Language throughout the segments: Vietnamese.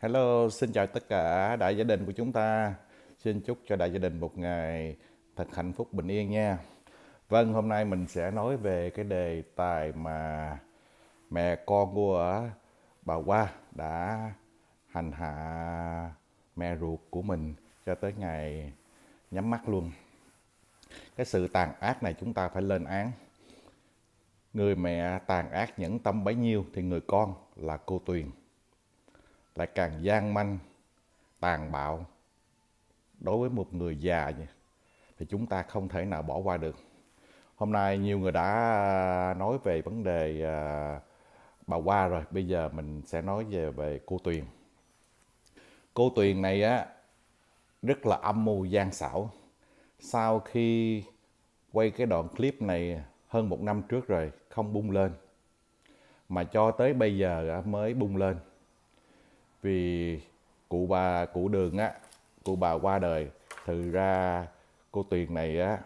Hello, xin chào tất cả đại gia đình của chúng ta. Xin chúc cho đại gia đình một ngày thật hạnh phúc bình yên nha. Vâng, hôm nay mình sẽ nói về cái đề tài mà mẹ con của bà Hoa đã hành hạ mẹ ruột của mình cho tới ngày nhắm mắt luôn. Cái sự tàn ác này chúng ta phải lên án. Người mẹ tàn ác nhẫn tâm bấy nhiêu thì người con là cô Tuyền lại càng gian manh tàn bạo đối với một người già thì chúng ta không thể nào bỏ qua được hôm nay nhiều người đã nói về vấn đề à, bà qua rồi bây giờ mình sẽ nói về về cô tuyền cô tuyền này á rất là âm mưu gian xảo sau khi quay cái đoạn clip này hơn một năm trước rồi không bung lên mà cho tới bây giờ mới bung lên vì cụ bà cụ đường á cụ bà qua đời thực ra cô tuyền này á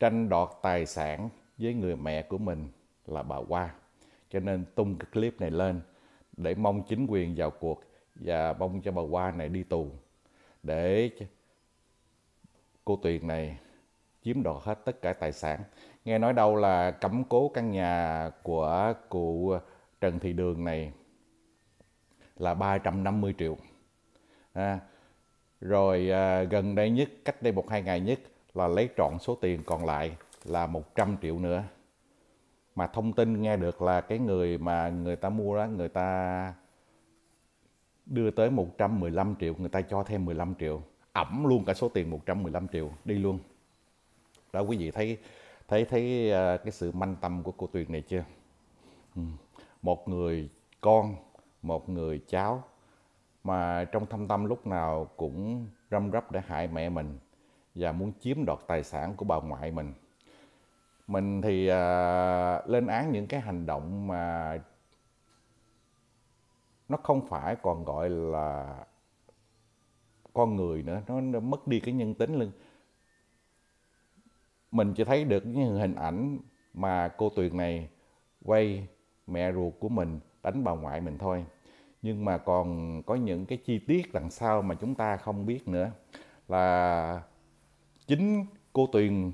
tranh đoạt tài sản với người mẹ của mình là bà qua cho nên tung cái clip này lên để mong chính quyền vào cuộc và mong cho bà qua này đi tù để cô tuyền này chiếm đoạt hết tất cả tài sản nghe nói đâu là cấm cố căn nhà của cụ trần thị đường này là 350 triệu. À, rồi à, gần đây nhất, cách đây một hai ngày nhất là lấy trọn số tiền còn lại là 100 triệu nữa. Mà thông tin nghe được là cái người mà người ta mua đó, người ta đưa tới 115 triệu, người ta cho thêm 15 triệu. Ẩm luôn cả số tiền 115 triệu, đi luôn. Đó quý vị thấy thấy thấy à, cái sự manh tâm của cô Tuyền này chưa? Ừ, một người con một người cháu mà trong thâm tâm lúc nào cũng răm rắp để hại mẹ mình và muốn chiếm đoạt tài sản của bà ngoại mình mình thì à, lên án những cái hành động mà nó không phải còn gọi là con người nữa nó, nó mất đi cái nhân tính luôn mình chỉ thấy được những hình ảnh mà cô tuyền này quay mẹ ruột của mình đánh bà ngoại mình thôi nhưng mà còn có những cái chi tiết đằng sau mà chúng ta không biết nữa là chính cô tuyền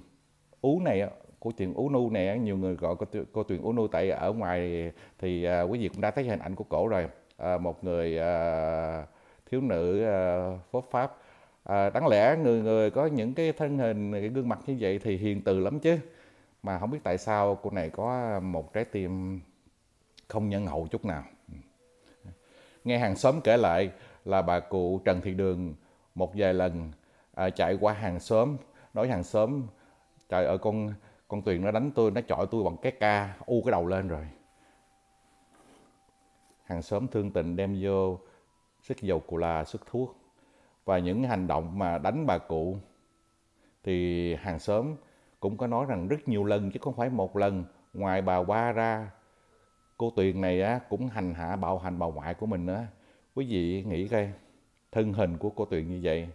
ú này cô tuyền ú nu này nhiều người gọi cô, cô tuyền ú nu tại ở ngoài thì à, quý vị cũng đã thấy hình ảnh của cổ rồi à, một người à, thiếu nữ à, phốt pháp à, đáng lẽ người người có những cái thân hình cái gương mặt như vậy thì hiền từ lắm chứ mà không biết tại sao cô này có một trái tim không nhân hậu chút nào nghe hàng xóm kể lại là bà cụ Trần Thị Đường một vài lần à, chạy qua hàng xóm nói hàng xóm trời ơi con con tuyền nó đánh tôi nó chọi tôi bằng cái ca u cái đầu lên rồi hàng xóm thương tình đem vô sức dầu cù la sức thuốc và những hành động mà đánh bà cụ thì hàng xóm cũng có nói rằng rất nhiều lần chứ không phải một lần ngoài bà ba ra cô tuyền này á cũng hành hạ bạo hành bà ngoại của mình nữa, quý vị nghĩ coi thân hình của cô tuyền như vậy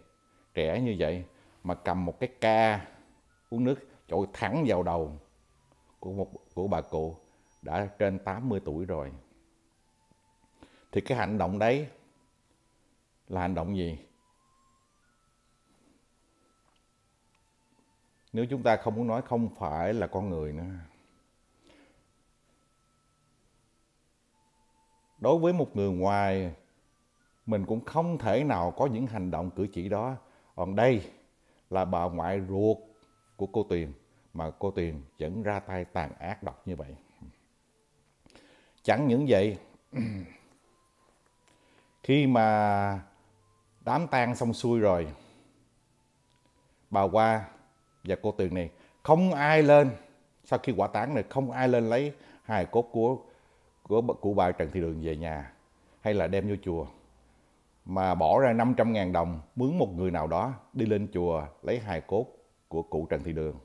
trẻ như vậy mà cầm một cái ca uống nước trội thẳng vào đầu của một của bà cụ đã trên 80 tuổi rồi thì cái hành động đấy là hành động gì nếu chúng ta không muốn nói không phải là con người nữa đối với một người ngoài mình cũng không thể nào có những hành động cử chỉ đó còn đây là bà ngoại ruột của cô tuyền mà cô tuyền vẫn ra tay tàn ác độc như vậy chẳng những vậy khi mà đám tang xong xuôi rồi bà qua và cô tuyền này không ai lên sau khi quả táng này không ai lên lấy hài cốt của của cụ bà Trần Thị Đường về nhà hay là đem vô chùa mà bỏ ra 500 ngàn đồng mướn một người nào đó đi lên chùa lấy hài cốt của cụ Trần Thị Đường.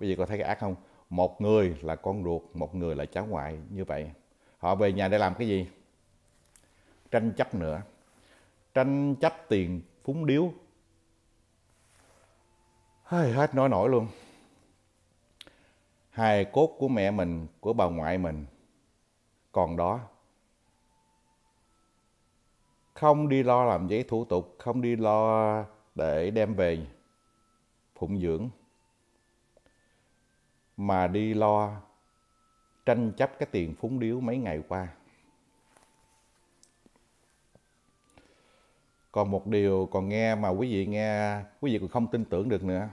Bây giờ có thấy cái ác không? Một người là con ruột, một người là cháu ngoại như vậy. Họ về nhà để làm cái gì? Tranh chấp nữa. Tranh chấp tiền phúng điếu. Hết nói nổi luôn. Hài cốt của mẹ mình, của bà ngoại mình còn đó không đi lo làm giấy thủ tục không đi lo để đem về phụng dưỡng mà đi lo tranh chấp cái tiền phúng điếu mấy ngày qua còn một điều còn nghe mà quý vị nghe quý vị còn không tin tưởng được nữa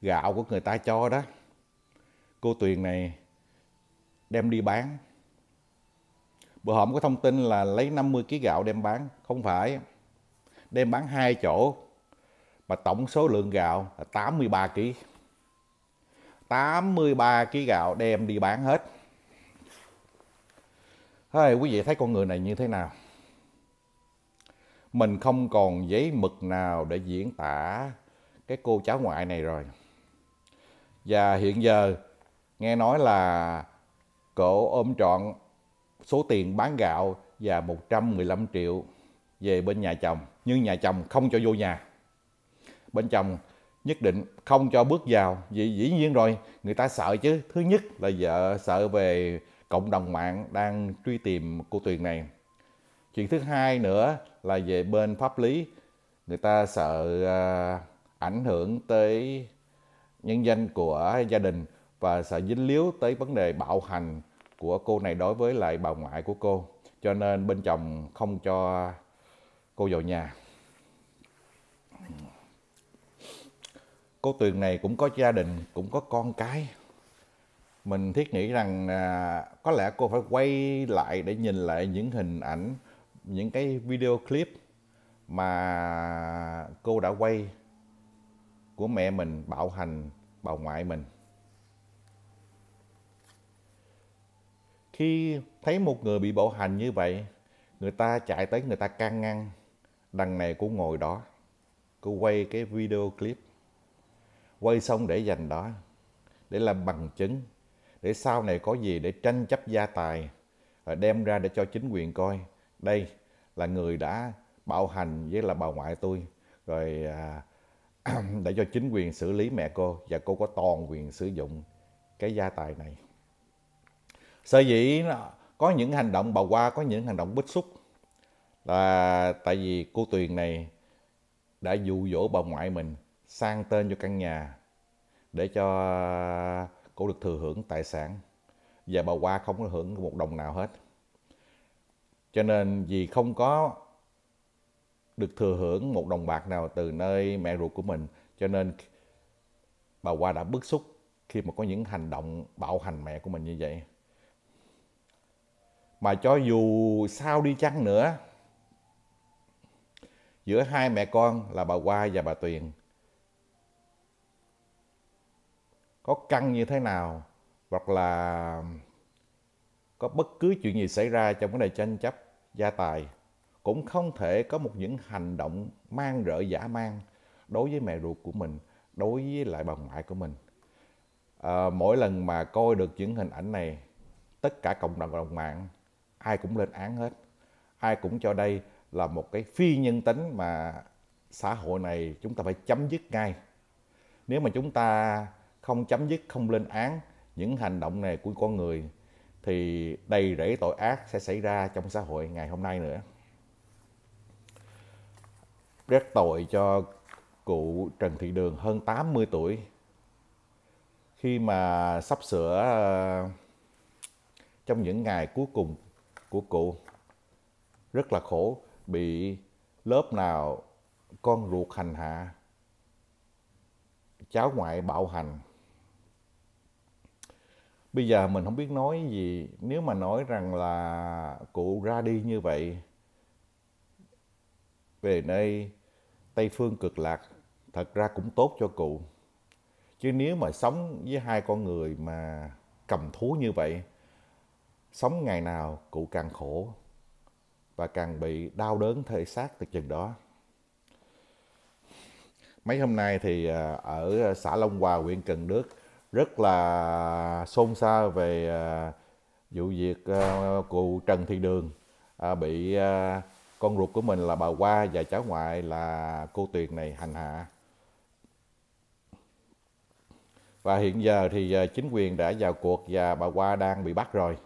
gạo của người ta cho đó cô tuyền này đem đi bán bữa hổm có thông tin là lấy 50 kg gạo đem bán không phải đem bán hai chỗ mà tổng số lượng gạo là 83 kg 83 kg gạo đem đi bán hết Hey, quý vị thấy con người này như thế nào mình không còn giấy mực nào để diễn tả cái cô cháu ngoại này rồi và hiện giờ nghe nói là cổ ôm trọn số tiền bán gạo và 115 triệu về bên nhà chồng. Nhưng nhà chồng không cho vô nhà. Bên chồng nhất định không cho bước vào. Vì dĩ nhiên rồi, người ta sợ chứ. Thứ nhất là vợ sợ về cộng đồng mạng đang truy tìm cô Tuyền này. Chuyện thứ hai nữa là về bên pháp lý. Người ta sợ à, ảnh hưởng tới nhân danh của gia đình và sợ dính líu tới vấn đề bạo hành của cô này đối với lại bà ngoại của cô cho nên bên chồng không cho cô vào nhà cô tuyền này cũng có gia đình cũng có con cái mình thiết nghĩ rằng à, có lẽ cô phải quay lại để nhìn lại những hình ảnh những cái video clip mà cô đã quay của mẹ mình bạo hành bà ngoại mình khi thấy một người bị bạo hành như vậy người ta chạy tới người ta can ngăn đằng này cô ngồi đó cô quay cái video clip quay xong để dành đó để làm bằng chứng để sau này có gì để tranh chấp gia tài đem ra để cho chính quyền coi đây là người đã bạo hành với là bà ngoại tôi rồi à, để cho chính quyền xử lý mẹ cô và cô có toàn quyền sử dụng cái gia tài này sở dĩ có những hành động bà qua có những hành động bức xúc là tại vì cô tuyền này đã dụ dỗ bà ngoại mình sang tên cho căn nhà để cho cô được thừa hưởng tài sản và bà qua không có hưởng một đồng nào hết cho nên vì không có được thừa hưởng một đồng bạc nào từ nơi mẹ ruột của mình cho nên bà qua đã bức xúc khi mà có những hành động bạo hành mẹ của mình như vậy mà cho dù sao đi chăng nữa giữa hai mẹ con là bà Hoa và bà Tuyền có căng như thế nào hoặc là có bất cứ chuyện gì xảy ra trong vấn đề tranh chấp gia tài cũng không thể có một những hành động mang rợ giả mang đối với mẹ ruột của mình đối với lại bà ngoại của mình à, mỗi lần mà coi được những hình ảnh này tất cả cộng đồng, cộng đồng mạng ai cũng lên án hết ai cũng cho đây là một cái phi nhân tính mà xã hội này chúng ta phải chấm dứt ngay nếu mà chúng ta không chấm dứt không lên án những hành động này của con người thì đầy rẫy tội ác sẽ xảy ra trong xã hội ngày hôm nay nữa rất tội cho cụ Trần Thị Đường hơn 80 tuổi khi mà sắp sửa ờ, trong những ngày cuối cùng của cụ rất là khổ bị lớp nào con ruột hành hạ cháu ngoại bạo hành bây giờ mình không biết nói gì nếu mà nói rằng là cụ ra đi như vậy về nơi tây phương cực lạc thật ra cũng tốt cho cụ chứ nếu mà sống với hai con người mà cầm thú như vậy Sống ngày nào cụ càng khổ và càng bị đau đớn thể xác từ chừng đó. Mấy hôm nay thì à, ở xã Long Hòa, huyện Cần Đước rất là xôn xao về à, vụ việc à, cụ Trần Thị Đường bị con ruột của mình là bà Hoa và cháu ngoại là cô Tuyền này hành hạ. Và hiện giờ thì chính quyền đã vào cuộc và bà Hoa đang bị bắt rồi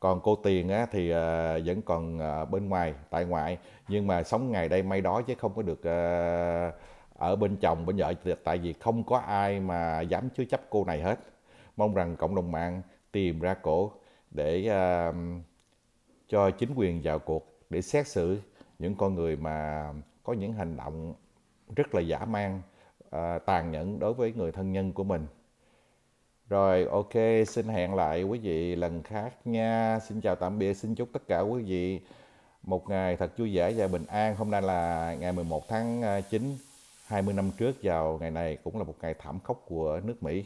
còn cô tiền á, thì à, vẫn còn à, bên ngoài tại ngoại nhưng mà sống ngày đây may đó chứ không có được à, ở bên chồng bên vợ tại vì không có ai mà dám chứa chấp cô này hết mong rằng cộng đồng mạng tìm ra cổ để à, cho chính quyền vào cuộc để xét xử những con người mà có những hành động rất là giả man à, tàn nhẫn đối với người thân nhân của mình rồi ok, xin hẹn lại quý vị lần khác nha. Xin chào tạm biệt, xin chúc tất cả quý vị một ngày thật vui vẻ và bình an. Hôm nay là ngày 11 tháng 9, à, 20 năm trước vào ngày này cũng là một ngày thảm khốc của nước Mỹ.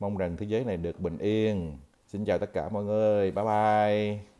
Mong rằng thế giới này được bình yên. Xin chào tất cả mọi người. Bye bye.